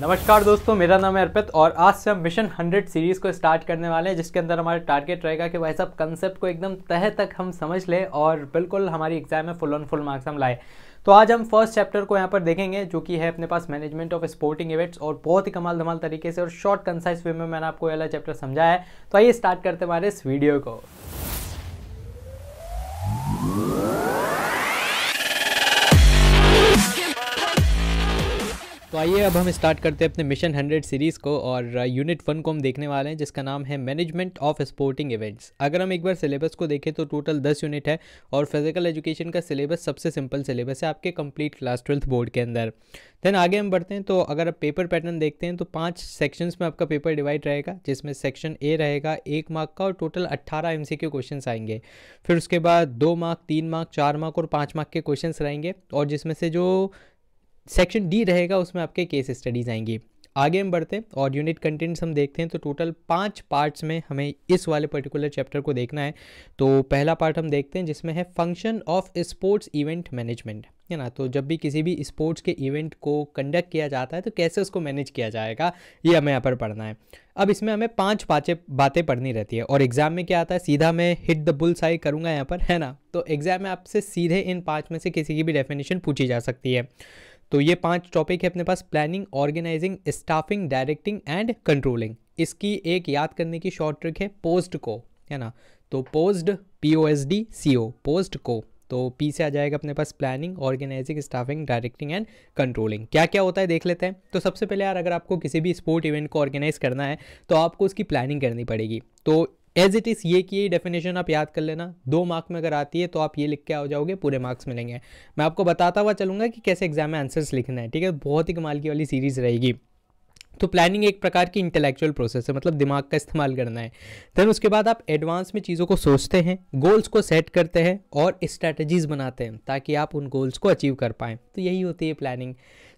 नमस्कार दोस्तों मेरा नाम है अर्पित और आज से हम मिशन 100 सीरीज़ को स्टार्ट करने वाले हैं जिसके अंदर हमारा टारगेट रहेगा कि भाई साहब कंसेप्ट को एकदम तह तक हम समझ लें और बिल्कुल हमारी एग्जाम में फुल ऑन फुल मार्क्स हम लाए तो आज हम फर्स्ट चैप्टर को यहाँ पर देखेंगे जो कि है अपने पास मैनेजमेंट ऑफ स्पोर्टिंग इवेंट्स और बहुत ही कमाल धमाल तरीके से और शॉर्ट कंसाइज वे में मैंने आपको पहला चैप्टर समझाया है तो आइए स्टार्ट करते हमारे इस वीडियो को तो आइए अब हम स्टार्ट करते हैं अपने मिशन हंड्रेड सीरीज़ को और यूनिट uh, वन को हम देखने वाले हैं जिसका नाम है मैनेजमेंट ऑफ स्पोर्टिंग इवेंट्स अगर हम एक बार सिलेबस को देखें तो टोटल दस यूनिट है और फिजिकल एजुकेशन का सिलेबस सबसे सिंपल सिलेबस है आपके कंप्लीट क्लास ट्वेल्थ बोर्ड के अंदर देन आगे हम बढ़ते हैं तो अगर आप पेपर पैटर्न देखते हैं तो पाँच सेक्शंस में आपका पेपर डिवाइड रहेगा जिसमें सेक्शन ए रहेगा एक मार्क का और टोटल अट्ठारह एम सी क्वेश्चन आएंगे फिर उसके बाद दो मार्क तीन मार्क चार मार्क और पाँच मार्क के क्वेश्चन रहेंगे और जिसमें से जो सेक्शन डी रहेगा उसमें आपके केस स्टडीज़ आएंगी आगे हम बढ़ते हैं और यूनिट कंटेंट्स हम देखते हैं तो टोटल पांच पार्ट्स में हमें इस वाले पर्टिकुलर चैप्टर को देखना है तो पहला पार्ट हम देखते हैं जिसमें है function of sports event management है ना तो जब भी किसी भी स्पोर्ट्स के इवेंट को कंडक्ट किया जाता है तो कैसे उसको मैनेज किया जाएगा ये हमें यहाँ पर पढ़ना है अब इसमें हमें पाँच पाँचें बातें पढ़नी रहती है और एग्ज़ाम में क्या आता है सीधा मैं हिट द बुल साई करूँगा यहाँ पर है ना तो एग्ज़ाम में आपसे सीधे इन पाँच में से किसी की भी डेफिनेशन पूछी जा सकती है तो ये पांच टॉपिक है अपने पास planning organising staffing directing and controlling इसकी एक याद करने की शॉर्ट ट्रिक है पोस्ट को है ना तो post P O S D C O post को तो पी से आ जाएगा अपने पास planning organising staffing directing and controlling क्या क्या होता है देख लेते हैं तो सबसे पहले यार अगर आपको किसी भी स्पोर्ट इवेंट को ऑर्गेनाइज करना है तो आपको उसकी प्लानिंग करनी पड़ेगी तो एज इट इज़ ये की डेफिनेशन आप याद कर लेना दो मार्क्स में अगर आती है तो आप ये लिख के आ जाओगे पूरे मार्क्स मिलेंगे मैं आपको बताता हुआ चलूँगा कि कैसे एग्जाम में आंसर्स लिखना है ठीक है बहुत ही कमाल की वाली सीरीज़ रहेगी तो प्लानिंग एक प्रकार की इंटेलेक्चुअल प्रोसेस है मतलब दिमाग का इस्तेमाल करना है देन उसके बाद आप एडवांस में चीज़ों को सोचते हैं गोल्स को सेट करते हैं और स्ट्रैटेजीज बनाते हैं ताकि आप उन गोल्स को अचीव कर पाएँ तो यही होती है प्लानिंग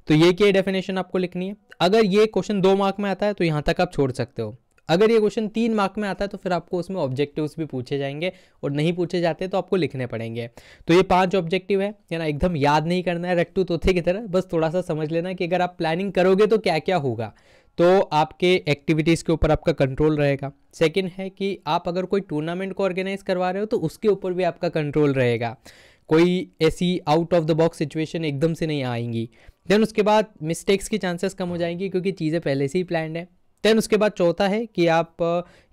तो ये क्या डेफिनेशन आपको लिखनी है अगर ये क्वेश्चन दो मार्क में आता है तो यहाँ तक आप छोड़ सकते हो अगर ये क्वेश्चन तीन मार्क में आता है तो फिर आपको उसमें ऑब्जेक्टिव्स भी पूछे जाएंगे और नहीं पूछे जाते तो आपको लिखने पड़ेंगे तो ये पांच ऑब्जेक्टिव है या ना एकदम याद नहीं करना है रट्टू तोते की तरह बस थोड़ा सा समझ लेना कि अगर आप प्लानिंग करोगे तो क्या क्या होगा तो आपके एक्टिविटीज़ के ऊपर आपका कंट्रोल रहेगा सेकेंड है कि आप अगर कोई टूर्नामेंट को ऑर्गेनाइज करवा रहे हो तो उसके ऊपर भी आपका कंट्रोल रहेगा कोई ऐसी out of the box situation एकदम से नहीं आएंगी देन उसके बाद मिस्टेक्स की चांसेस कम हो जाएंगी क्योंकि चीज़ें पहले से ही प्लान है देन उसके बाद चौथा है कि आप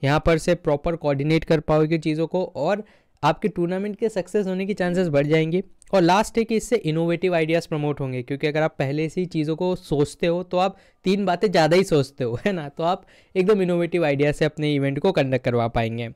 यहाँ पर से प्रॉपर कोऑर्डिनेट कर पाओगे चीज़ों को और आपके टूर्नामेंट के सक्सेस होने की चांसेस बढ़ जाएंगे और लास्ट है कि इससे इनोवेटिव आइडियाज़ प्रमोट होंगे क्योंकि अगर आप पहले से ही चीज़ों को सोचते हो तो आप तीन बातें ज़्यादा ही सोचते हो है ना तो आप एकदम इनोवेटिव आइडिया से अपने इवेंट को कंडक्ट करवा पाएंगे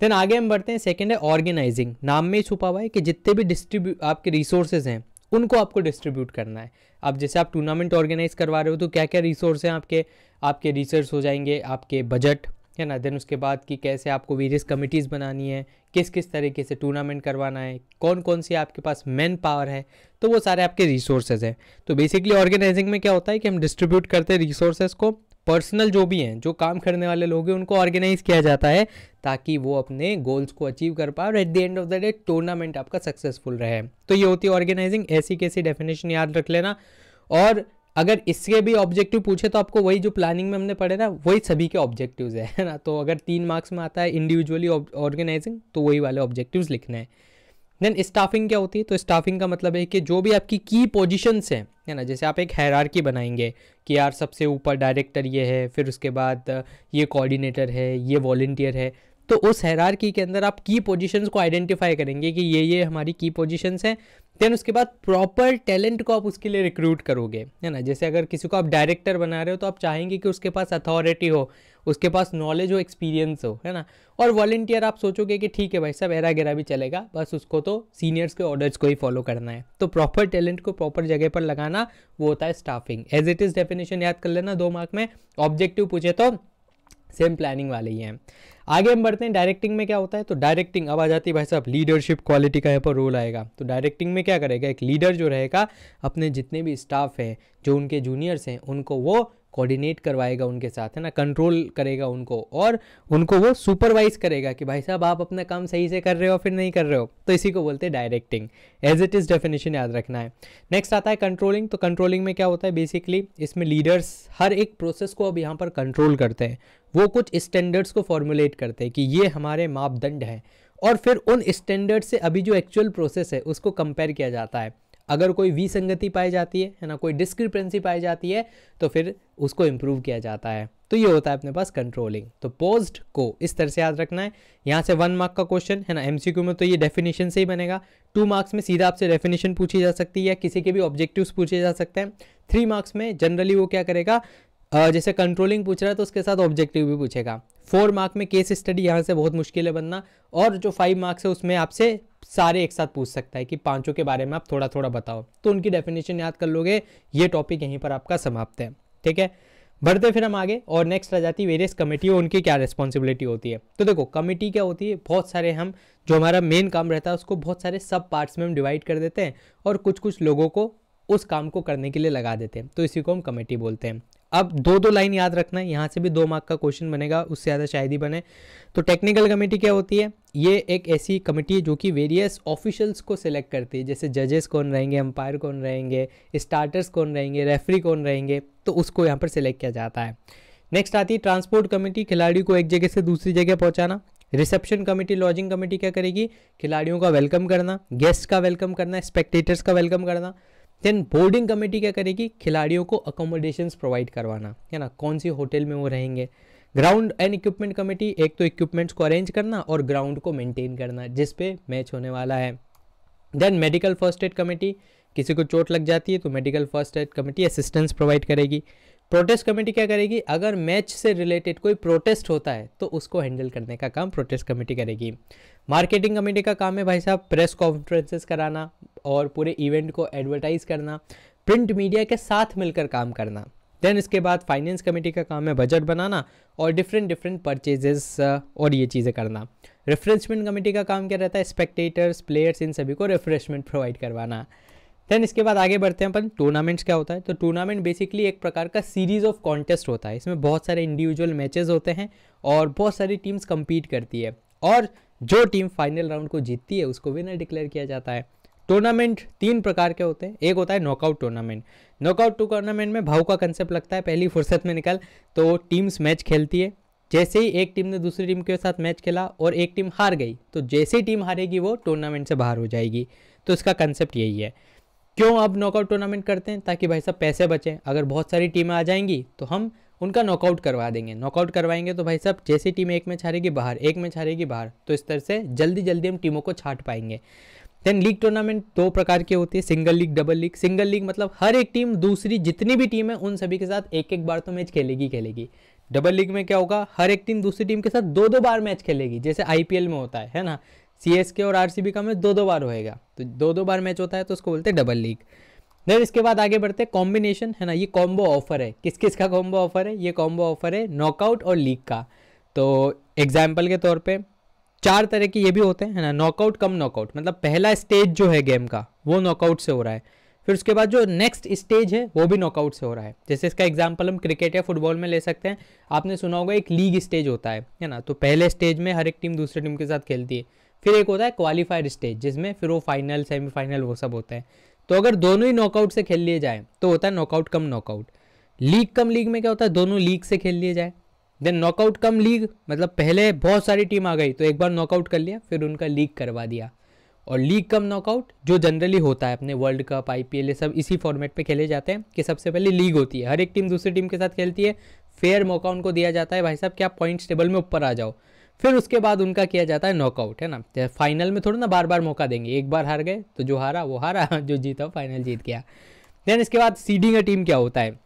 देन आगे हम बढ़ते हैं सेकेंड है ऑर्गेनाइजिंग नाम में ही छुपा हुआ है कि जितने भी डिस्ट्रीब्यू आपके रिसोर्सेज हैं उनको आपको डिस्ट्रीब्यूट करना है अब जैसे आप टूर्नामेंट ऑर्गेनाइज करवा रहे हो तो क्या क्या रिसोर्स हैं आपके आपके रिसर्च हो जाएंगे आपके बजट है ना देन उसके बाद कि कैसे आपको वेरियस कमिटीज़ बनानी है किस किस तरीके से टूर्नामेंट करवाना है कौन कौन सी आपके पास मैन पावर है तो वो सारे आपके रिसोर्सेज हैं तो बेसिकली ऑर्गेनाइजिंग में क्या होता है कि हम डिस्ट्रीब्यूट करते हैं रिसोर्सेज को पर्सनल जो भी हैं जो काम करने वाले लोग हैं उनको ऑर्गेनाइज किया जाता है ताकि वो अपने गोल्स को अचीव कर पाए और at the end of the day tournament आपका सक्सेसफुल रहे तो ये होती है ऑर्गेनाइजिंग ऐसी कैसी डेफिनेशन याद रख लेना और अगर इसके भी ऑब्जेक्टिव पूछे तो आपको वही जो प्लानिंग में हमने पढ़े ना वही सभी के ऑब्जेक्टिव्स है ना तो अगर तीन मार्क्स में आता है इंडिविजुअली ऑर्गेनाइजिंग तो वही वाले ऑब्जेक्टिव्स लिखना है देन स्टाफिंग क्या होती है तो स्टाफिंग का मतलब है कि जो भी आपकी की पोजीशंस हैं है ना जैसे आप एक हैरारकी बनाएंगे कि यार सबसे ऊपर डायरेक्टर ये है फिर उसके बाद ये कोऑर्डिनेटर है ये वॉल्टियर है तो उस हैरारकी के अंदर आप की पोजीशंस को आइडेंटिफाई करेंगे कि ये ये हमारी की पोजीशंस हैं देन उसके बाद प्रॉपर टैलेंट को आप उसके लिए रिक्रूट करोगे है ना जैसे अगर किसी को आप डायरेक्टर बना रहे हो तो आप चाहेंगे कि उसके पास अथॉरिटी हो उसके पास नॉलेज हो एक्सपीरियंस हो है ना और वॉलेंटियर आप सोचोगे कि ठीक है भाई साहब एरा गेरा भी चलेगा बस उसको तो सीनियर्स के ऑर्डर्स को ही फॉलो करना है तो प्रॉपर टैलेंट को प्रॉपर जगह पर लगाना वो होता है staffing as it is definition याद कर लेना दो मार्क में ऑब्जेक्टिव पूछे तो सेम प्लानिंग वाले ही हैं आगे हम बढ़ते हैं डायरेक्टिंग में क्या होता है तो डायरेक्टिंग अब आ जाती है भाई साहब लीडरशिप क्वालिटी का यहाँ पर रोल आएगा तो डायरेक्टिंग में क्या करेगा एक लीडर जो रहेगा अपने जितने भी स्टाफ हैं जो उनके जूनियर्स हैं उनको वो कोऑर्डिनेट करवाएगा उनके साथ है ना कंट्रोल करेगा उनको और उनको वो सुपरवाइज करेगा कि भाई साहब आप अपना काम सही से कर रहे हो फिर नहीं कर रहे हो तो इसी को बोलते हैं directing as it is definition याद रखना है नेक्स्ट आता है कंट्रोलिंग तो कंट्रोलिंग में क्या होता है बेसिकली इसमें लीडर्स हर एक प्रोसेस को अब यहाँ पर कंट्रोल करते हैं वो कुछ स्टैंडर्ड्स को फॉर्मुलेट करते हैं कि ये हमारे मापदंड हैं और फिर उन स्टैंडर्ड से अभी जो एक्चुअल प्रोसेस है उसको कंपेयर किया जाता है अगर कोई विसंगति पाई जाती है है ना कोई डिस्क्रिपेंसी पाई जाती है तो फिर उसको इम्प्रूव किया जाता है तो ये होता है अपने पास कंट्रोलिंग तो पोस्ट को इस तरह से याद रखना है यहाँ से वन मार्क का क्वेश्चन है ना एमसीक्यू में तो ये डेफिनेशन से ही बनेगा टू मार्क्स में सीधा आपसे डेफिनेशन पूछी जा सकती है या किसी के भी ऑब्जेक्टिव पूछे जा सकते हैं थ्री मार्क्स में जनरली वो क्या करेगा जैसे कंट्रोलिंग पूछ रहा है तो उसके साथ ऑब्जेक्टिव भी पूछेगा फोर मार्क में केस स्टडी यहाँ से बहुत मुश्किल है बनना और जो फाइव मार्क्स है उसमें आपसे सारे एक साथ पूछ सकता है कि पांचों के बारे में आप थोड़ा थोड़ा बताओ तो उनकी डेफिनेशन याद कर लोगे ये टॉपिक यहीं पर आपका समाप्त है ठीक है बढ़ते फिर हम आगे और नेक्स्ट आ जाती है वेरियस कमेटी और उनकी क्या रिस्पॉन्सिबिलिटी होती है तो देखो कमेटी क्या होती है बहुत सारे हम जो हमारा मेन काम रहता है उसको बहुत सारे सब पार्ट्स में हम डिवाइड कर देते हैं और कुछ कुछ लोगों को उस काम को करने के लिए लगा देते हैं तो इसी को हम कमेटी बोलते हैं अब दो दो लाइन याद रखना है यहाँ से भी दो मार्क का क्वेश्चन बनेगा उससे ज़्यादा शायद ही बने तो टेक्निकल कमेटी क्या होती है ये एक ऐसी कमेटी है जो कि वेरियस ऑफिशियल्स को सिलेक्ट करती है जैसे जजेस कौन रहेंगे अंपायर कौन रहेंगे स्टार्टर्स कौन रहेंगे रेफरी कौन रहेंगे तो उसको यहाँ पर सिलेक्ट किया जाता है नेक्स्ट आती है ट्रांसपोर्ट कमेटी खिलाड़ी को एक जगह से दूसरी जगह पहुँचाना रिसेप्शन कमेटी लॉजिंग कमेटी क्या करेगी खिलाड़ियों का वेलकम करना गेस्ट का वेलकम करना स्पेक्टेटर्स का वेलकम करना देन बोर्डिंग कमेटी क्या करेगी खिलाड़ियों को अकोमोडेशन प्रोवाइड करवाना है ना कौन सी होटल में वो रहेंगे ग्राउंड एंड इक्विपमेंट कमेटी एक तो इक्विपमेंट्स को अरेंज करना और ग्राउंड को मेंटेन करना जिस पे मैच होने वाला है then medical first aid committee किसी को चोट लग जाती है तो medical first aid committee assistance provide करेगी प्रोटेस्ट कमेटी क्या करेगी अगर मैच से रिलेटेड कोई प्रोटेस्ट होता है तो उसको हैंडल करने का काम प्रोटेस्ट कमेटी करेगी मार्केटिंग कमेटी का काम है भाई साहब प्रेस कॉन्फ्रेंसेस कराना और पूरे इवेंट को एडवर्टाइज़ करना प्रिंट मीडिया के साथ मिलकर काम करना देन इसके बाद फाइनेंस कमेटी का काम है बजट बनाना और डिफरेंट डिफरेंट परचेजेस और ये चीज़ें करना रिफ्रेशमेंट कमेटी का काम क्या रहता है स्पेक्टेटर्स प्लेयर्स इन सभी को रिफ्रेशमेंट प्रोवाइड करवाना देन इसके बाद आगे बढ़ते हैं अपन टूर्नामेंट्स क्या होता है तो टूर्नामेंट बेसिकली एक प्रकार का सीरीज़ ऑफ कॉन्टेस्ट होता है इसमें बहुत सारे इंडिविजुअल मैचेस होते हैं और बहुत सारी टीम्स कम्पीट करती है और जो टीम फाइनल राउंड को जीतती है उसको विनर डिक्लेयर किया जाता है टूर्नामेंट तीन प्रकार के होते हैं एक होता है नॉकआउट टूर्नामेंट नॉकआउट टूर्नामेंट में भाव का कंसेप्ट लगता है पहली फुर्सत में निकल तो टीम्स मैच खेलती है जैसे ही एक टीम ने दूसरी टीम के साथ मैच खेला और एक टीम हार गई तो जैसे ही टीम हारेगी वो टूर्नामेंट से बाहर हो जाएगी तो इसका कंसेप्ट यही है क्यों अब नॉकआउट टूर्नामेंट करते हैं ताकि भाई साहब पैसे बचें अगर बहुत सारी टीमें आ जाएंगी तो हम उनका नॉकआउट करवा देंगे नॉकआउट करवाएंगे तो भाई साहब जैसी टीम एक मैच हारेगी बाहर एक मैच हारेगी बाहर तो इस तरह से जल्दी जल्दी हम टीमों को छाट पाएंगे देन लीग टूर्नामेंट दो प्रकार के होते हैं single league double league single league मतलब हर एक टीम दूसरी जितनी भी टीम है उन सभी के साथ एक एक बार तो मैच खेलेगी खेलेगी डबल लीग में क्या होगा हर एक टीम दूसरी टीम के साथ दो दो बार मैच खेलेगी जैसे आईपीएल में होता है है ना सीएसके और आरसीबी का मैच दो दो बार होएगा तो दो दो बार मैच होता है तो उसको बोलते हैं डबल लीग देन इसके बाद आगे बढ़ते हैं कॉम्बिनेशन है ना ये कॉम्बो ऑफर है किस किस का कॉम्बो ऑफर है ये कॉम्बो ऑफर है नॉकआउट और लीग का तो एग्जाम्पल के तौर पर चार तरह के ये भी होते हैं ना नॉकआउट कम नॉकआउट मतलब पहला स्टेज जो है गेम का वो नॉकआउट से हो रहा है फिर उसके बाद जो नेक्स्ट स्टेज है वो भी नॉकआउट से हो रहा है जैसे इसका एग्जाम्पल हम क्रिकेट या फुटबॉल में ले सकते हैं आपने सुना होगा एक लीग स्टेज होता है है ना तो पहले स्टेज में हर एक टीम दूसरे टीम के साथ खेलती है फिर एक होता है क्वालिफायर स्टेज जिसमें फिर वो फाइनल सेमीफाइनल वो सब होता है तो अगर दोनों ही नॉकआउट से खेल लिए जाए तो होता है knockout cum knockout league cum league में क्या होता है दोनों लीग से खेल लिए जाए देन नॉकआउट कम लीग मतलब पहले बहुत सारी टीम आ गई तो एक बार नॉकआउट कर लिया फिर उनका लीग करवा दिया और लीग कम नॉकआउट जो जनरली होता है अपने world cup I P L सब इसी फॉर्मेट पे खेले जाते हैं कि सबसे पहले लीग होती है हर एक टीम दूसरी टीम के साथ खेलती है फेयर मौका उनको दिया जाता है भाई साहब क्या पॉइंट्स टेबल में ऊपर आ जाओ फिर उसके बाद उनका किया जाता है नॉकआउट है ना फाइनल में थोड़ा ना बार बार मौका देंगे एक बार हार गए तो जो हारा वो हारा जो जीता फाइनल जीत गया देन इसके बाद सीडिंग टीम क्या होता है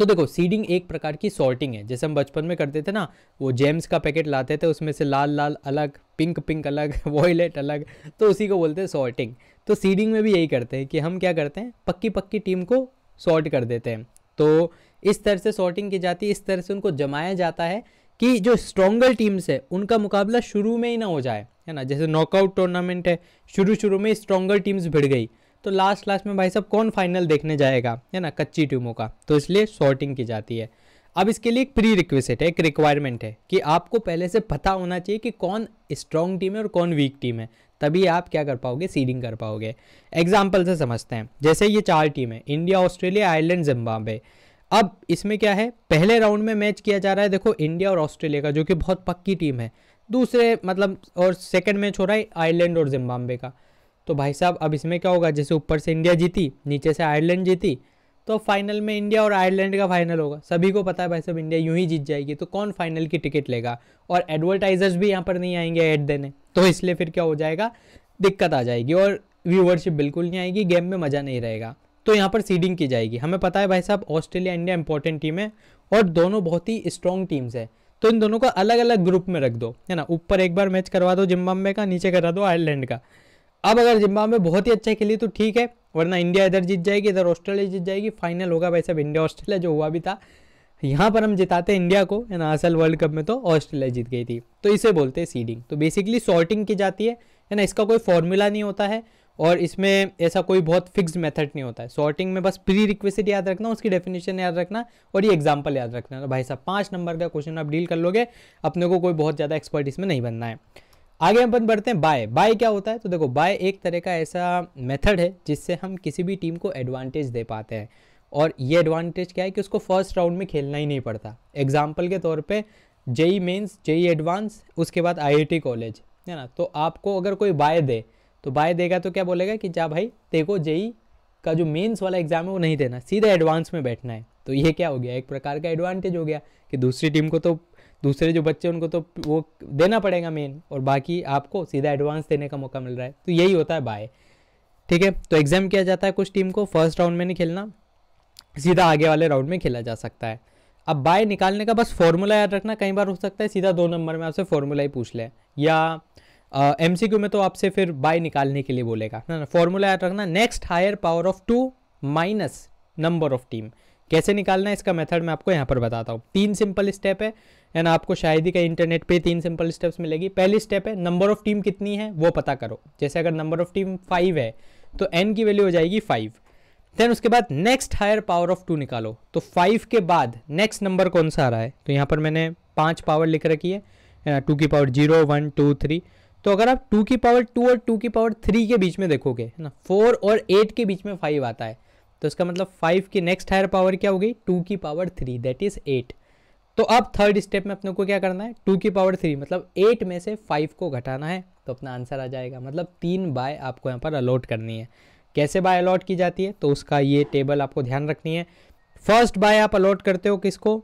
तो देखो सीडिंग एक प्रकार की सॉर्टिंग है जैसे हम बचपन में करते थे ना वो जेम्स का पैकेट लाते थे उसमें से लाल लाल अलग पिंक पिंक अलग वॉयलेट अलग तो उसी को बोलते हैं सॉर्टिंग तो सीडिंग में भी यही करते हैं कि हम क्या करते हैं पक्की पक्की टीम को सॉर्ट कर देते हैं तो इस तरह से सॉर्टिंग की जाती है इस तरह से उनको जमाया जाता है कि जो स्ट्रोंगर टीम्स है उनका मुकाबला शुरू में ही ना हो जाए है ना जैसे नॉकआउट टूर्नामेंट है शुरू शुरू में स्ट्रोंगर टीम्स भिड़ गई तो लास्ट लास्ट में भाई साहब कौन फाइनल देखने जाएगा है ना कच्ची टीमों का तो इसलिए शॉर्टिंग की जाती है अब इसके लिए एक प्री रिक्वेस्ट है एक रिक्वायरमेंट है कि आपको पहले से पता होना चाहिए कि कौन स्ट्रॉन्ग टीम है और कौन वीक टीम है तभी आप क्या कर पाओगे सीडिंग कर पाओगे एग्जाम्पल से समझते हैं जैसे ये चार टीम है इंडिया ऑस्ट्रेलिया आयरलैंड जिम्बाब्वे अब इसमें क्या है पहले राउंड में मैच किया जा रहा है देखो इंडिया और ऑस्ट्रेलिया का जो कि बहुत पक्की टीम है दूसरे मतलब और सेकेंड मैच हो रहा है आयरलैंड और जिम्बाब्वे का तो भाई साहब अब इसमें क्या होगा जैसे ऊपर से इंडिया जीती नीचे से आयरलैंड जीती तो फाइनल में इंडिया और आयरलैंड का फाइनल होगा सभी को पता है भाई साहब इंडिया यूं ही जीत जाएगी तो कौन फाइनल की टिकट लेगा और एडवर्टाइजर्स भी यहाँ पर नहीं आएंगे ऐड देने तो इसलिए फिर क्या हो जाएगा दिक्कत आ जाएगी और व्यूवरशिप बिल्कुल नहीं आएगी गेम में मज़ा नहीं रहेगा तो यहाँ पर सीडिंग की जाएगी हमें पता है भाई साहब ऑस्ट्रेलिया इंडिया इंपॉर्टेंट टीम है और दोनों बहुत ही स्ट्रॉन्ग टीम्स है तो इन दोनों को अलग अलग ग्रुप में रख दो है ना ऊपर एक बार मैच करवा दो जिम्बाब्वे का नीचे करा दो आयरलैंड का अब अगर जिम्बाब्वे बहुत ही अच्छा खेली तो ठीक है वरना इंडिया इधर जीत जाएगी इधर ऑस्ट्रेलिया जीत जाएगी फाइनल होगा भाई साहब इंडिया ऑस्ट्रेलिया जो हुआ भी था यहाँ पर हम जिताते हैं इंडिया को है ना असल वर्ल्ड कप में तो ऑस्ट्रेलिया जीत गई थी तो इसे बोलते हैं सीडिंग तो बेसिकली सॉर्टिंग की जाती है है ना इसका कोई फॉर्मूला नहीं होता है और इसमें ऐसा कोई बहुत फिक्स मेथड नहीं होता है सॉर्टिंग में बस प्री रिक्वेस्ट याद रखना उसकी डेफिनेशन याद रखना और ये एग्जाम्पल याद रखना तो भाई साहब पाँच नंबर का क्वेश्चन आप डील कर लोगे अपने को कोई बहुत ज़्यादा एक्सपर्ट इसमें नहीं बनना है आगे अपन बढ़ते हैं बाय बाय क्या होता है तो देखो बाय एक तरह का ऐसा मेथड है जिससे हम किसी भी टीम को एडवांटेज दे पाते हैं और ये एडवांटेज क्या है कि उसको फर्स्ट राउंड में खेलना ही नहीं पड़ता एग्जाम्पल के तौर पर जेई मेन्स जेई एडवांस उसके बाद आई कॉलेज है ना तो आपको अगर कोई बाय दे तो बाय देगा तो क्या बोलेगा कि जा भाई देखो जेई e का जो मेंस वाला एग्ज़ाम है वो नहीं देना सीधा एडवांस में बैठना है तो ये क्या हो गया एक प्रकार का एडवांटेज हो गया कि दूसरी टीम को तो दूसरे जो बच्चे उनको तो वो देना पड़ेगा मेन और बाकी आपको सीधा एडवांस देने का मौका मिल रहा है तो यही होता है बाय ठीक है तो एग्ज़ाम किया जाता है कुछ टीम को फर्स्ट राउंड में नहीं खेलना सीधा आगे वाले राउंड में खेला जा सकता है अब बाय निकालने का बस फॉर्मूला याद रखना कई बार हो सकता है सीधा दो नंबर में आपसे फॉर्मूला ही पूछ ले या एम uh, में तो आपसे फिर बाय निकालने के लिए बोलेगा ना ना फॉर्मूला याद रखना next higher power of two minus number of team कैसे निकालना है इसका मेथड मैं आपको यहाँ पर बताता हूँ तीन सिंपल स्टेप है एंड आपको शायद ही कहीं इंटरनेट पे तीन सिंपल स्टेप्स मिलेगी पहली स्टेप है नंबर ऑफ टीम कितनी है वो पता करो जैसे अगर नंबर ऑफ टीम फाइव है तो एन की वैल्यू हो जाएगी फाइव देन उसके बाद next higher power of two निकालो तो फाइव के बाद नेक्स्ट नंबर कौन सा आ रहा है तो यहाँ पर मैंने पाँच पावर लिख रखी है टू की power zero one two three तो अगर आप टू की पावर टू और टू की पावर थ्री के बीच में देखोगे है ना फोर और एट के बीच में फाइव आता है तो इसका मतलब फाइव की नेक्स्ट हायर पावर क्या हो गई टू की power three that is eight तो अब थर्ड स्टेप में अपने को क्या करना है टू की पावर थ्री मतलब एट में से फाइव को घटाना है तो अपना आंसर आ जाएगा मतलब तीन बाय आपको यहाँ पर अलॉट करनी है कैसे बाय अलॉट की जाती है तो उसका ये टेबल आपको ध्यान रखनी है फर्स्ट बाय आप अलॉट करते हो किसको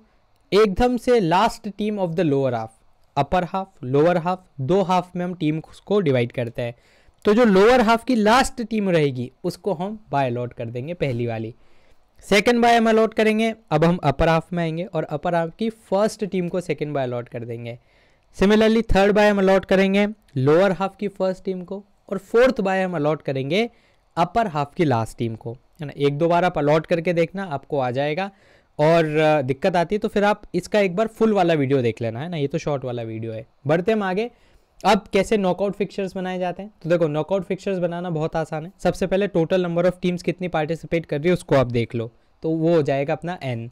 एकदम से last team of the lower half upper half lower half दो हाफ में हम टीम को डिवाइड करते हैं तो जो लोअर हाफ की लास्ट टीम रहेगी उसको हम बाय अलॉट कर देंगे पहली वाली सेकेंड बाय हम अलॉट करेंगे अब हम अपर हाफ में आएंगे और अपर हाफ की फर्स्ट टीम को सेकेंड बाय अलॉट कर देंगे सिमिलरली थर्ड बाय हम अलॉट करेंगे लोअर हाफ की फर्स्ट टीम को और फोर्थ बाय हम अलॉट करेंगे अपर हाफ की लास्ट टीम को है ना एक दो बार आप अलॉट करके देखना आपको आ जाएगा और दिक्कत आती है तो फिर आप इसका एक बार फुल वाला वीडियो देख लेना है ना ये तो शॉर्ट वाला वीडियो है बढ़ते हम आगे अब कैसे नॉकआउट फिक्चर्स बनाए जाते हैं तो देखो नॉकआउट फिक्चर्स बनाना बहुत आसान है सबसे पहले टोटल नंबर ऑफ टीम्स कितनी पार्टिसिपेट कर रही है उसको आप देख लो तो वो हो जाएगा अपना N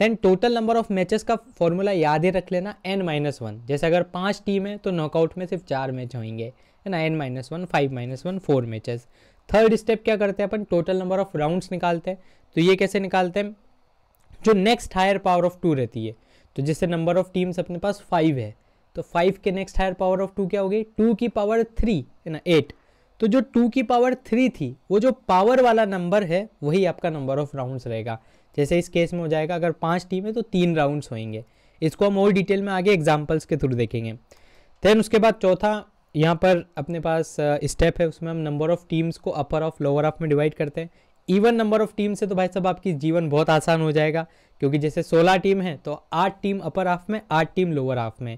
then total number of matches का फॉर्मूला याद ही रख लेना एन माइनस वन जैसे अगर पाँच टीम है तो नॉकआउट में सिर्फ चार मैच होंगे है ना N minus one five minus one four matches third step क्या करते हैं अपन टोटल नंबर ऑफ राउंड्स निकालते हैं तो ये कैसे निकालते हैं जो next higher power of two रहती है तो जिससे नंबर ऑफ टीम्स अपने पास फाइव है तो फाइव के next higher power of two क्या होगी टू की पावर थ्री है ना एट तो जो टू की पावर थ्री थी वो जो पावर वाला नंबर है वही आपका नंबर ऑफ राउंड्स रहेगा जैसे इस केस में हो जाएगा अगर पांच टीम है तो तीन राउंड्स होंगे इसको हम और डिटेल में आगे एग्जाम्पल्स के थ्रू देखेंगे देन उसके बाद चौथा यहाँ पर अपने पास स्टेप uh, है उसमें हम नंबर ऑफ टीम्स को अपर ऑफ लोअर ऑफ में डिवाइड करते हैं इवन नंबर ऑफ टीम से तो भाई साहब आपकी जीवन बहुत आसान हो जाएगा क्योंकि जैसे सोलह टीम है तो आठ टीम अपर हाफ में आठ टीम लोअर हाफ में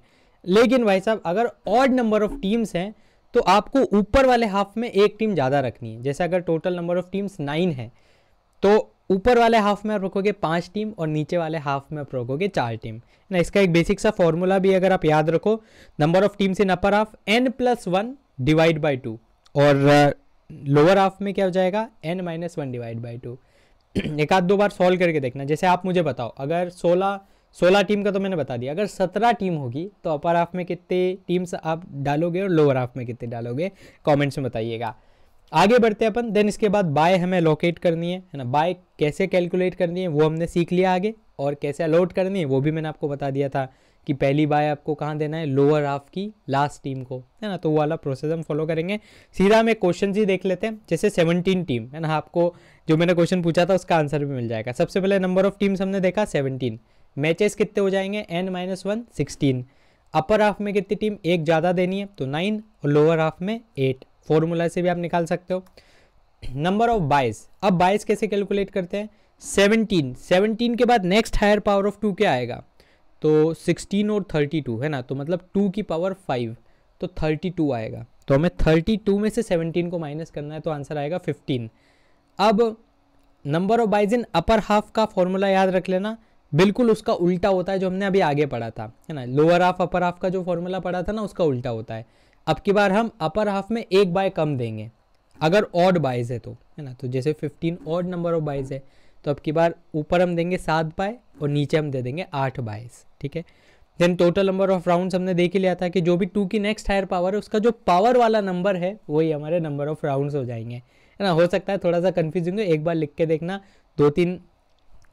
लेकिन भाई साहब अगर ऑड नंबर ऑफ टीम्स हैं तो आपको ऊपर वाले हाफ में एक टीम ज़्यादा रखनी है जैसे अगर total number of teams nine है तो ऊपर वाले हाफ में आप रखोगे पांच टीम और नीचे वाले हाफ में आप रखोगे चार टीम ना इसका एक बेसिक सा फॉर्मूला भी अगर आप याद रखो number of teams in upper half N plus one divide by two और लोअर हाफ में क्या हो जाएगा N minus one divide by two एक आध दो बार सॉल्व करके देखना जैसे आप मुझे बताओ अगर सोलह सोलह टीम का तो मैंने बता दिया अगर सत्रह टीम होगी तो अपर हाफ में कितने टीम्स आप डालोगे और लोअर हाफ में कितने डालोगे कमेंट्स में बताइएगा आगे बढ़ते हैं अपन देन इसके बाद बाय हमें लोकेट करनी है है ना बाय कैसे कैलकुलेट करनी है वो हमने सीख लिया आगे और कैसे अलॉट करनी है वो भी मैंने आपको बता दिया था कि पहली बाय आपको कहाँ देना है लोअर हाफ की लास्ट टीम को है ना तो वो वाला प्रोसेस हम फॉलो करेंगे सीधा हम एक क्वेश्चन ही देख लेते हैं जैसे सेवनटीन टीम है ना आपको जो मैंने क्वेश्चन पूछा था उसका आंसर भी मिल जाएगा सबसे पहले नंबर ऑफ टीम्स हमने देखा सेवनटीन मैचेस कितने हो जाएंगे N minus one sixteen upper half में कितनी टीम एक ज़्यादा देनी है तो नाइन और लोअर हाफ में एट फॉर्मूला से भी आप निकाल सकते हो नंबर ऑफ बाइस अब बाइस कैसे कैलकुलेट करते हैं सेवनटीन सेवनटीन के बाद next higher power of two क्या आएगा तो सिक्सटीन और थर्टी टू है ना तो मतलब टू की पावर फाइव तो थर्टी टू आएगा तो हमें थर्टी टू में से सेवनटीन को माइनस करना है तो आंसर आएगा फिफ्टीन अब number of byes in upper half का फॉर्मूला याद रख लेना बिल्कुल उसका उल्टा होता है जो हमने अभी आगे पढ़ा था है ना लोअर हाफ अपर हाफ का जो फॉर्मूला पढ़ा था ना उसका उल्टा होता है अब की बार हम अपर हाफ में एक बाय कम देंगे अगर ऑड बाइज है तो है ना तो जैसे fifteen odd number of byes है तो अब की बार ऊपर हम देंगे सात बाय और नीचे हम दे देंगे आठ बाइज ठीक है then total number of round हमने देख ही लिया था कि जो भी टू की नेक्स्ट हायर पावर है उसका जो पावर वाला नंबर है वही हमारे नंबर ऑफ राउंड हो जाएंगे है ना हो सकता है थोड़ा सा कन्फ्यूजिंग एक बार लिख के देखना दो तीन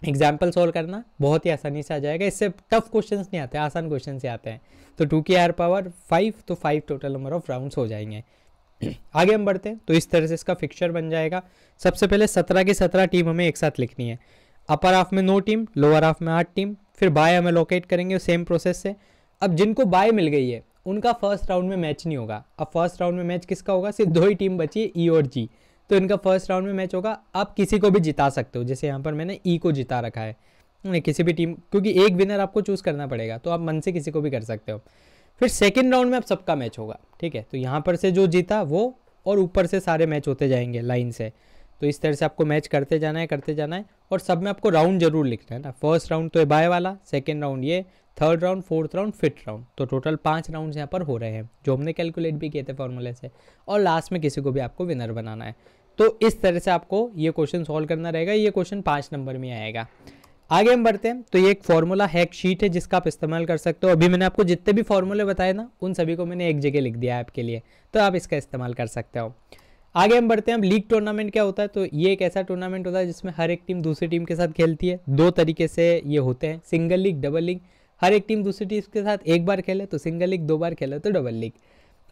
एग्जाम्पल सोल्व करना बहुत ही आसानी से आ जाएगा इससे टफ क्वेश्चंस नहीं आते आसान क्वेश्चन से आते हैं तो टू की आर पावर फाइव तो five total number of rounds हो जाएंगे आगे हम बढ़ते हैं तो इस तरह से इसका फिक्चर बन जाएगा सबसे पहले सत्रह की सत्रह टीम हमें एक साथ लिखनी है अपर हाफ में नौ टीम लोअर हाफ में आठ टीम फिर बाय हमें लोकेट करेंगे सेम प्रोसेस से अब जिनको बाय मिल गई है उनका फर्स्ट राउंड में मैच नहीं होगा अब फर्स्ट राउंड में मैच किसका होगा सिर्फ दो ही टीम बची है ई e और जी तो इनका फर्स्ट राउंड में मैच होगा आप किसी को भी जिता सकते हो जैसे यहाँ पर मैंने ई e को जिता रखा है नहीं किसी भी टीम क्योंकि एक विनर आपको चूज़ करना पड़ेगा तो आप मन से किसी को भी कर सकते हो फिर सेकेंड राउंड में आप सबका मैच होगा ठीक है तो यहाँ पर से जो जीता वो और ऊपर से सारे मैच होते जाएंगे लाइन से तो इस तरह से आपको मैच करते जाना है करते जाना है और सब में आपको राउंड जरूर लिखना है ना फर्स्ट राउंड तो बाय वाला सेकेंड राउंड ये third round fourth round fifth round तो टोटल पाँच राउंड यहाँ पर हो रहे हैं जो हमने कैलकुलेट भी किए थे फॉर्मूले से और लास्ट में किसी को भी आपको विनर बनाना है तो इस तरह से आपको ये क्वेश्चन सॉल्व करना रहेगा ये क्वेश्चन पाँच नंबर में आएगा आगे हम बढ़ते हैं तो ये एक फॉर्मूला हैक शीट है जिसका आप इस्तेमाल कर सकते हो अभी मैंने आपको जितने भी फॉर्मूले बताए ना उन सभी को मैंने एक जगह लिख दिया है आपके लिए तो आप इसका इस्तेमाल कर सकते हो आगे हम बढ़ते हैं अब लीग टूर्नामेंट क्या होता है तो ये एक ऐसा टूर्नामेंट होता है जिसमें हर एक टीम दूसरी टीम के साथ खेलती है दो तरीके से ये होते हैं सिंगल लीग डबल लीग हर एक टीम दूसरी टीम के साथ एक बार खेले तो सिंगल लीग दो बार खेले तो डबल लीग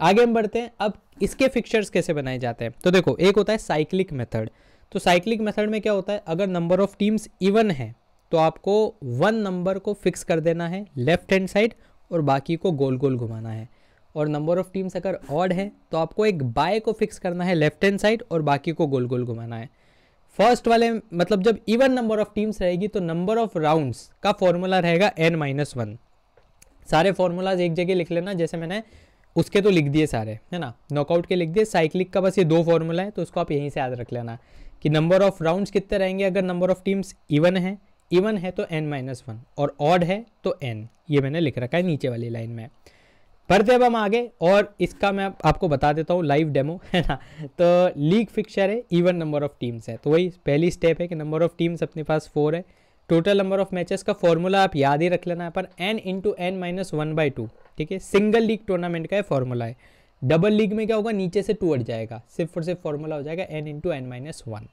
आगे हम बढ़ते हैं अब इसके फिक्चर्स कैसे बनाए जाते हैं तो देखो एक होता है साइक्लिक मेथड तो साइक्लिक मेथड में क्या होता है अगर नंबर ऑफ टीम्स इवन है तो आपको वन नंबर को फिक्स कर देना है लेफ्ट हैंड साइड और बाकी को गोल गोल घुमाना है और नंबर ऑफ टीम्स अगर ऑड है तो आपको एक बाय को फिक्स करना है लेफ्ट हैंड साइड और बाकी को गोल गोल घुमाना है फर्स्ट वाले मतलब जब इवन नंबर ऑफ टीम्स रहेगी तो नंबर ऑफ राउंड्स का फॉर्मूला रहेगा एन माइनस वन सारे फॉर्मूलाज एक जगह लिख लेना जैसे मैंने उसके तो लिख दिए सारे है ना नॉकआउट के लिख दिए साइक्लिक का बस ये दो फॉर्मूला है तो उसको आप यहीं से याद रख लेना कि नंबर ऑफ राउंड्स कितने रहेंगे अगर नंबर ऑफ टीम्स इवन है इवन है तो एन माइनस वन और ऑड है तो एन ये मैंने लिख रखा है नीचे वाली लाइन में पर अब हम आगे और इसका मैं आपको बता देता हूँ लाइव डेमो है ना तो लीग फिक्चर है इवन नंबर ऑफ टीम्स है तो वही पहली स्टेप है कि नंबर ऑफ टीम्स अपने पास फोर है टोटल नंबर ऑफ मैचेस का फॉर्मूला आप याद ही रख लेना है पर N into N minus one by two ठीक है सिंगल लीग टूर्नामेंट का फॉर्मूला है डबल लीग में क्या होगा नीचे से टू अट जाएगा सिर्फ और सिर्फ फॉर्मूला हो जाएगा N into N minus one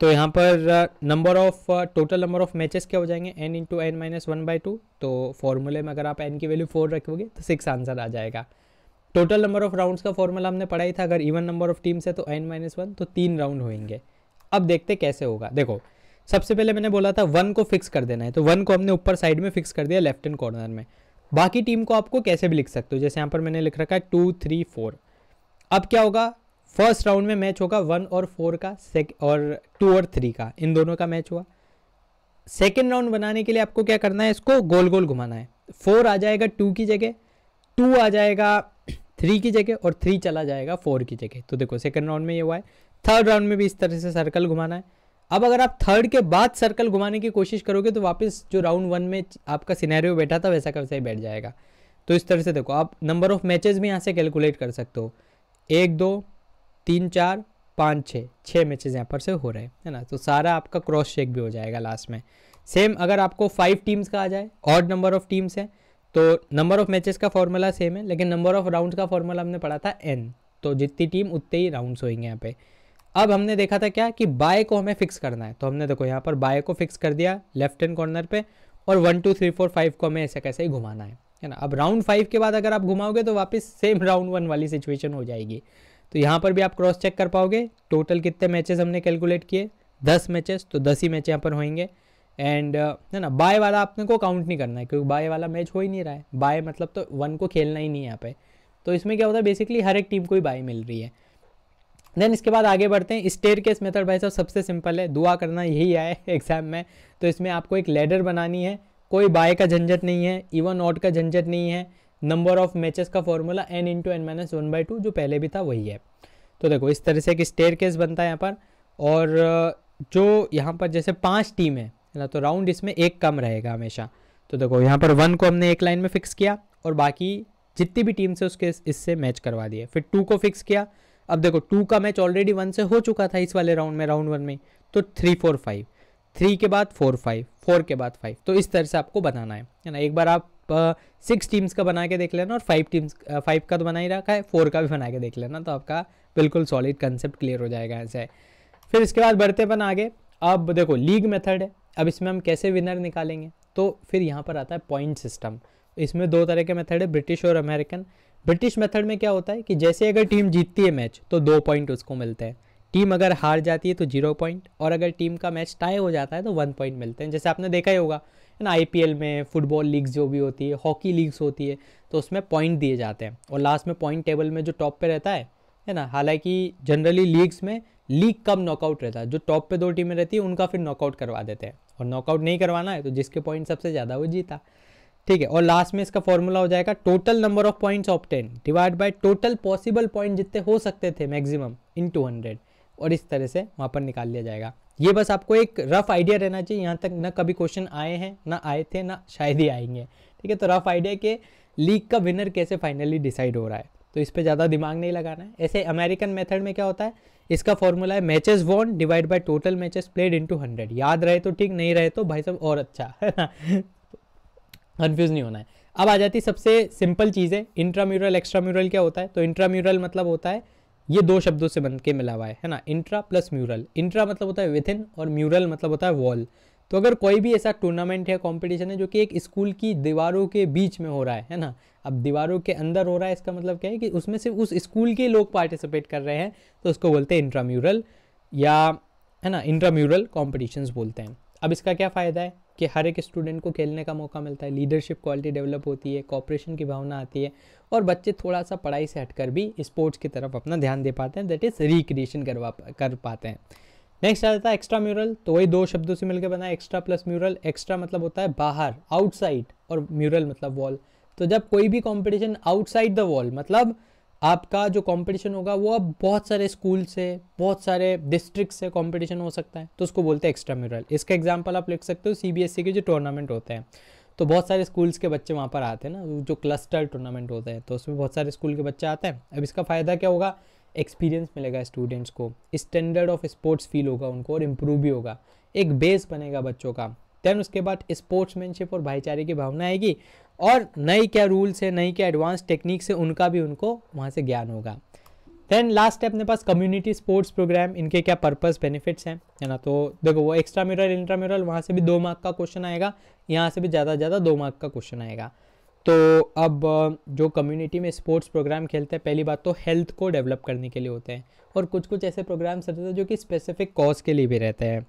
तो यहाँ पर number of total number of matches क्या हो जाएंगे N into N minus one by two तो फॉर्मूले में अगर आप एन की वैल्यू फोर रखोगे तो सिक्स आंसर आ जाएगा टोटल नंबर ऑफ राउंड्स का फॉर्मूला हमने पढ़ा ही था अगर इवन नंबर ऑफ टीम्स है तो एन माइनस वन तो तीन राउंड होंगे अब देखते कैसे होगा देखो सबसे पहले मैंने बोला था वन को फिक्स कर देना है तो वन को हमने ऊपर साइड में फिक्स कर दिया लेफ्ट एंड कॉर्नर में बाकी टीम को आपको कैसे भी लिख सकते हो जैसे यहाँ पर मैंने लिख रखा है टू थ्री फोर अब क्या होगा फर्स्ट राउंड में मैच होगा वन और फोर का सेक और टू और थ्री का इन दोनों का मैच हुआ सेकेंड राउंड बनाने के लिए आपको क्या करना है इसको गोल गोल घुमाना है फोर आ जाएगा टू की जगह टू आ जाएगा थ्री की जगह और थ्री चला जाएगा फोर की जगह तो देखो सेकेंड राउंड में ये हुआ है थर्ड राउंड में भी इस तरह से सर्कल घुमाना है अब अगर आप थर्ड के बाद सर्कल घुमाने की कोशिश करोगे तो वापस जो राउंड वन में आपका सिनेरियो बैठा था वैसा का वैसा ही बैठ जाएगा तो इस तरह से देखो आप नंबर ऑफ मैचेस भी यहाँ से कैलकुलेट कर सकते हो एक दो तीन चार पाँच छः छः मैचेज यहाँ पर से हो रहे हैं है ना तो सारा आपका क्रॉस चेक भी हो जाएगा लास्ट में सेम अगर आपको फाइव टीम्स का आ जाए ऑड नंबर ऑफ टीम्स है तो नंबर ऑफ मैचेस का फॉर्मूला सेम है लेकिन नंबर ऑफ राउंड का फॉर्मूला हमने पढ़ा था एन तो जितनी टीम उतने ही राउंड्स होंगे यहाँ पे अब हमने देखा था क्या कि बाय को हमें फिक्स करना है तो हमने देखो यहाँ पर बाय को फिक्स कर दिया लेफ्ट हैंड कॉर्नर पे और one two three four five को हमें ऐसे कैसे ही घुमाना है है ना अब राउंड फाइव के बाद अगर आप घुमाओगे तो वापस सेम राउंड वन वाली सिचुएशन हो जाएगी तो यहाँ पर भी आप क्रॉस चेक कर पाओगे टोटल कितने मैचेस हमने कैलकुलेट किए दस मैचेस तो दस ही मैच यहाँ पर होंगे एंड है ना बाय वाला आपने को काउंट नहीं करना है क्योंकि बाय वाला मैच हो ही नहीं रहा है बाय मतलब तो वन को खेलना ही नहीं है यहाँ पे तो इसमें क्या होता है बेसिकली हर एक टीम को ही बाय मिल रही है देन इसके बाद आगे बढ़ते हैं स्टेयर केस मेथड भाई साहब सबसे सिंपल है दुआ करना यही आए एग्जाम में तो इसमें आपको एक लेडर बनानी है कोई बाय का झंझट नहीं है इवन ऑट का झंझट नहीं है नंबर ऑफ मैचेस का formula N into N minus one by two जो पहले भी था वही है तो देखो इस तरह से एक स्टेयर केस बनता है यहाँ पर और जो यहाँ पर जैसे पाँच टीम है ना तो राउंड इसमें एक कम रहेगा हमेशा तो देखो यहाँ पर वन को हमने एक लाइन में फिक्स किया और बाकी जितनी भी टीम से उसके इससे मैच करवा दिए फिर टू को फिक्स किया अब देखो टू का मैच ऑलरेडी वन से हो चुका था इस वाले राउंड में राउंड वन में तो थ्री फोर फाइव थ्री के बाद फोर फाइव फोर के बाद फाइव तो इस तरह से आपको बनाना है है ना एक बार आप सिक्स टीम्स का बना के देख लेना और फाइव टीम्स फाइव का तो बना ही रखा है फोर का भी बना के देख लेना तो आपका बिल्कुल सॉलिड कंसेप्ट क्लियर हो जाएगा ऐसे फिर इसके बाद बढ़ते अपन आगे अब देखो लीग मेथड है अब इसमें हम कैसे विनर निकालेंगे तो फिर यहाँ पर आता है पॉइंट सिस्टम इसमें दो तरह के मेथड है ब्रिटिश और अमेरिकन ब्रिटिश मेथड में क्या होता है कि जैसे अगर टीम जीतती है मैच तो दो पॉइंट उसको मिलते हैं टीम अगर हार जाती है तो जीरो पॉइंट और अगर टीम का मैच टाई हो जाता है तो वन पॉइंट मिलते हैं जैसे आपने देखा ही होगा है ना आई में फुटबॉल लीग्स जो भी होती है हॉकी लीग्स होती है तो उसमें पॉइंट दिए जाते हैं और लास्ट में पॉइंट टेबल में जो टॉप पर रहता है है ना हालांकि जनरली लीग्स में लीग कम नॉकआउट रहता है जो टॉप पे दो टीमें रहती है उनका फिर नॉकआउट करवा देते हैं और नॉकआउट नहीं करवाना है तो जिसके पॉइंट सबसे ज़्यादा वो जीता ठीक है और लास्ट में इसका फॉर्मूला हो जाएगा total number of points ten divide by total possible point जितने हो सकते थे मैक्सिमम इन टू हंड्रेड और इस तरह से वहाँ पर निकाल लिया जाएगा ये बस आपको एक रफ आइडिया रहना चाहिए यहाँ तक ना कभी क्वेश्चन आए हैं ना आए थे ना शायद ही आएंगे ठीक है तो रफ आइडिया के लीग का विनर कैसे फाइनली डिसाइड हो रहा है तो इस पर ज़्यादा दिमाग नहीं लगाना है ऐसे अमेरिकन मेथड में क्या होता है इसका फॉर्मूला है matches won divide by total matches played into hundred याद रहे तो ठीक नहीं रहे तो भाई सब और अच्छा कन्फ्यूज़ नहीं होना है अब आ जाती सबसे सिंपल चीज़ है इंट्राम्यूरल एक्स्ट्राम्यूरल क्या होता है तो इंट्राम्यूरल मतलब होता है ये दो शब्दों से बन के मिला हुआ है है ना इंट्रा प्लस म्यूरल इंट्रा मतलब होता है विथिन और म्यूरल मतलब होता है वॉल तो अगर कोई भी ऐसा टूर्नामेंट या कंपटीशन है जो कि एक स्कूल की दीवारों के बीच में हो रहा है है ना अब दीवारों के अंदर हो रहा है इसका मतलब क्या है कि उसमें सिर्फ उस स्कूल के लोग पार्टिसिपेट कर रहे हैं तो उसको बोलते हैं इंट्राम्यूरल या है ना इंट्राम्यूरल कॉम्पिटिशन बोलते हैं अब इसका क्या फ़ायदा है कि हर एक स्टूडेंट को खेलने का मौका मिलता है लीडरशिप क्वालिटी डेवलप होती है कॉपरेशन की भावना आती है और बच्चे थोड़ा सा पढ़ाई से हटकर भी स्पोर्ट्स की तरफ अपना ध्यान दे पाते हैं दैट इज़ रिक्रिएशन करवा कर पाते हैं नेक्स्ट आ जाता है एक्स्ट्रा म्यूरल तो वही दो शब्दों से मिलकर बना एक्स्ट्रा प्लस म्यूरल एक्स्ट्रा मतलब होता है बाहर आउटसाइड और म्यूरल मतलब वॉल तो जब कोई भी कॉम्पिटिशन आउटसाइड द वॉल मतलब आपका जो कंपटीशन होगा वो अब बहुत सारे स्कूल से बहुत सारे डिस्ट्रिक्ट से कंपटीशन हो सकता है तो उसको बोलते हैं एक्स्ट्रा म्यूरल इसका एग्जांपल आप लिख सकते हो सीबीएसई e के जो टूर्नामेंट होते हैं तो बहुत सारे स्कूल्स के बच्चे वहाँ पर आते हैं ना जो क्लस्टर टूर्नामेंट होते हैं तो उसमें बहुत सारे स्कूल के बच्चे आते हैं अब इसका फ़ायदा क्या होगा एक्सपीरियंस मिलेगा स्टूडेंट्स को स्टैंडर्ड ऑफ स्पोर्ट्स फील होगा उनको और इम्प्रूव भी होगा एक बेस बनेगा बच्चों का देन उसके बाद स्पोर्ट्समैनशिप और भाईचारे की भावना आएगी और नई क्या रूल्स है नई क्या एडवांस टेक्निक्स है उनका भी उनको वहाँ से ज्ञान होगा देन लास्ट है अपने पास कम्युनिटी स्पोर्ट्स प्रोग्राम इनके क्या पर्पस बेनिफिट्स हैं है ना तो देखो वो एक्स्ट्रा म्यूरल इंट्रा म्यूरल वहाँ से भी दो मार्क का क्वेश्चन आएगा यहाँ से भी ज़्यादा से ज़्यादा दो मार्क का क्वेश्चन आएगा तो अब जो कम्युनिटी में स्पोर्ट्स प्रोग्राम खेलते हैं पहली बात तो हेल्थ को डेवलप करने के लिए होते हैं और कुछ कुछ ऐसे प्रोग्राम्स रहते हैं जो कि स्पेसिफिक कॉज के लिए भी रहते हैं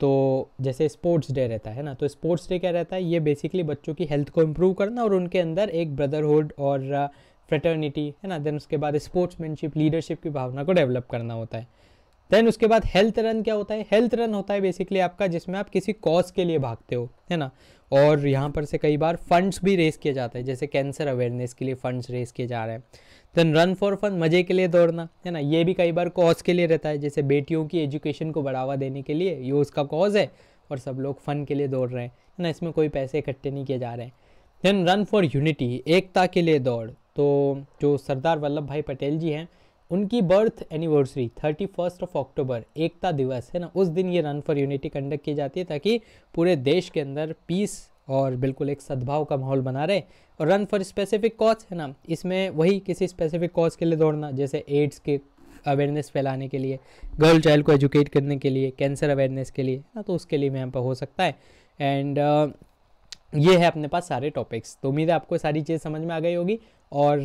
तो जैसे स्पोर्ट्स डे रहता है ना तो स्पोर्ट्स डे क्या रहता है ये बेसिकली बच्चों की हेल्थ को इम्प्रूव करना और उनके अंदर एक ब्रदरहुड और फ्रेटर्निटी uh, है ना देन उसके बाद स्पोर्ट्समैनशिप लीडरशिप की भावना को डेवलप करना होता है देन उसके बाद हेल्थ रन क्या होता है हेल्थ रन होता है बेसिकली आपका जिसमें आप किसी कॉज के लिए भागते हो है ना और यहाँ पर से कई बार फंड्स भी रेस किए जाते हैं जैसे कैंसर अवेयरनेस के लिए फंड्स रेस किए जा रहे हैं देन रन फॉर फन मज़े के लिए दौड़ना है ना ये भी कई बार कॉज के लिए रहता है जैसे बेटियों की एजुकेशन को बढ़ावा देने के लिए ये उसका कॉज है और सब लोग फ़न के लिए दौड़ रहे हैं है ना इसमें कोई पैसे इकट्ठे नहीं किए जा रहे हैं देन रन फॉर यूनिटी एकता के लिए दौड़ तो जो सरदार वल्लभ भाई पटेल जी हैं उनकी birth anniversary thirty first of October Ekta Diwas है ना उस दिन ये रन फॉर यूनिटी कंडक्ट की जाती है ताकि पूरे देश के अंदर पीस और बिल्कुल एक सद्भाव का माहौल बना रहे और रन फॉर स्पेसिफिक कॉज है ना इसमें वही किसी स्पेसिफिक कॉज के लिए दौड़ना जैसे एड्स के अवेयरनेस फैलाने के लिए गर्ल चाइल्ड को एजुकेट करने के लिए कैंसर अवेयरनेस के लिए ना तो उसके लिए भी यहाँ पर हो सकता है एंड uh, ये है अपने पास सारे टॉपिक्स तो उम्मीद है आपको सारी चीज़ समझ में आ गई होगी और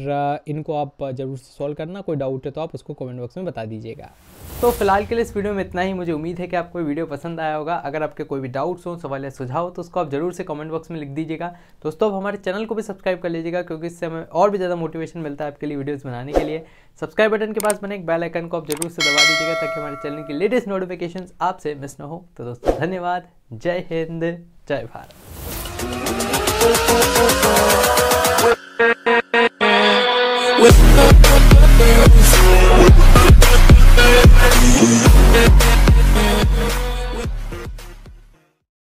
इनको आप ज़रूर से सॉल्व करना कोई डाउट है तो आप उसको कमेंट बॉक्स में बता दीजिएगा तो फिलहाल के लिए इस वीडियो में इतना ही मुझे उम्मीद है कि आपको वीडियो पसंद आया होगा अगर आपके कोई भी डाउट्स हो सवाल या सुझाव तो उसको आप जरूर से कमेंट बॉक्स में लिख दीजिएगा दोस्तों अब हमारे चैनल को भी सब्सक्राइब कर लीजिएगा क्योंकि इससे हमें और भी ज़्यादा मोटिवेशन मिलता है आपके लिए वीडियोज़ बनाने के लिए सब्सक्राइब बटन के पास बने एक बेल आइकन को आप जरूर से दबा दीजिएगा ताकि हमारे चैनल की लेटेस्ट नोटिफिकेशन आपसे मिस ना हो तो दोस्तों धन्यवाद जय हिंद जय भारत Thank you.